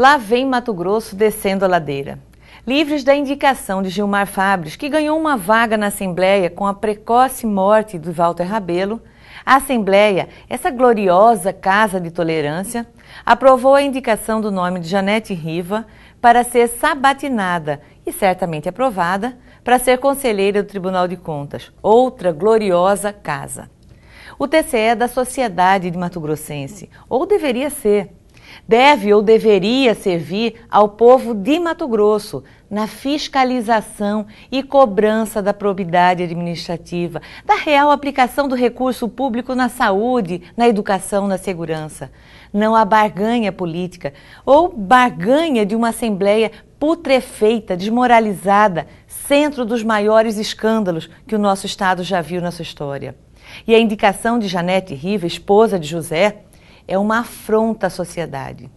Lá vem Mato Grosso descendo a ladeira. Livres da indicação de Gilmar Fabres, que ganhou uma vaga na Assembleia com a precoce morte de Walter Rabelo, a Assembleia, essa gloriosa casa de tolerância, aprovou a indicação do nome de Janete Riva para ser sabatinada e certamente aprovada para ser conselheira do Tribunal de Contas, outra gloriosa casa. O TCE é da Sociedade de Mato Grossense, ou deveria ser deve ou deveria servir ao povo de Mato Grosso na fiscalização e cobrança da probidade administrativa, da real aplicação do recurso público na saúde, na educação, na segurança. Não há barganha política ou barganha de uma assembleia putrefeita, desmoralizada, centro dos maiores escândalos que o nosso Estado já viu na sua história. E a indicação de Janete Riva, esposa de José, é uma afronta à sociedade.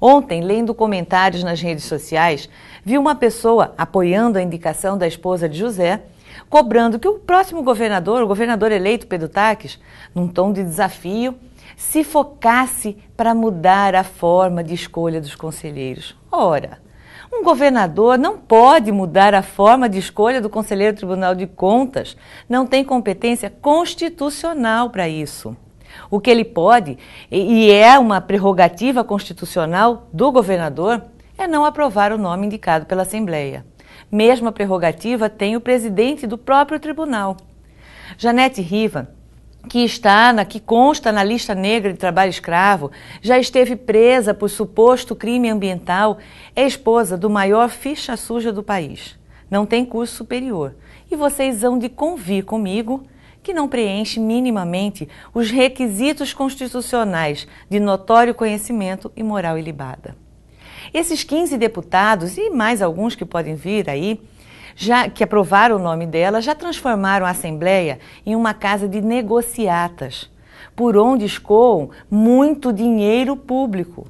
Ontem, lendo comentários nas redes sociais, vi uma pessoa apoiando a indicação da esposa de José, cobrando que o próximo governador, o governador eleito Pedro Taques, num tom de desafio, se focasse para mudar a forma de escolha dos conselheiros. Ora, um governador não pode mudar a forma de escolha do conselheiro do Tribunal de Contas, não tem competência constitucional para isso. O que ele pode, e é uma prerrogativa constitucional do governador, é não aprovar o nome indicado pela Assembleia. Mesma prerrogativa tem o presidente do próprio tribunal. Janete Riva, que está na, que consta na lista negra de trabalho escravo, já esteve presa por suposto crime ambiental, é esposa do maior ficha suja do país. Não tem curso superior. E vocês vão de convir comigo que não preenche minimamente os requisitos constitucionais de notório conhecimento e moral ilibada. Esses 15 deputados e mais alguns que podem vir aí, já que aprovaram o nome dela, já transformaram a Assembleia em uma casa de negociatas, por onde escoam muito dinheiro público.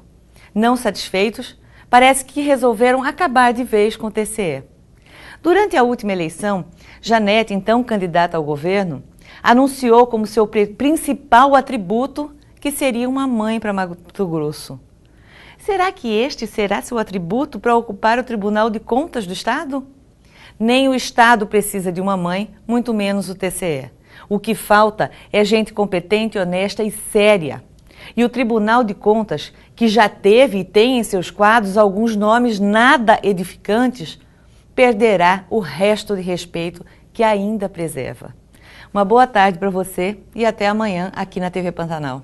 Não satisfeitos, parece que resolveram acabar de vez com o TCE. Durante a última eleição, Janete, então candidata ao governo, anunciou como seu principal atributo que seria uma mãe para Mato Grosso. Será que este será seu atributo para ocupar o Tribunal de Contas do Estado? Nem o Estado precisa de uma mãe, muito menos o TCE. O que falta é gente competente, honesta e séria. E o Tribunal de Contas, que já teve e tem em seus quadros alguns nomes nada edificantes, perderá o resto de respeito que ainda preserva. Uma boa tarde para você e até amanhã aqui na TV Pantanal.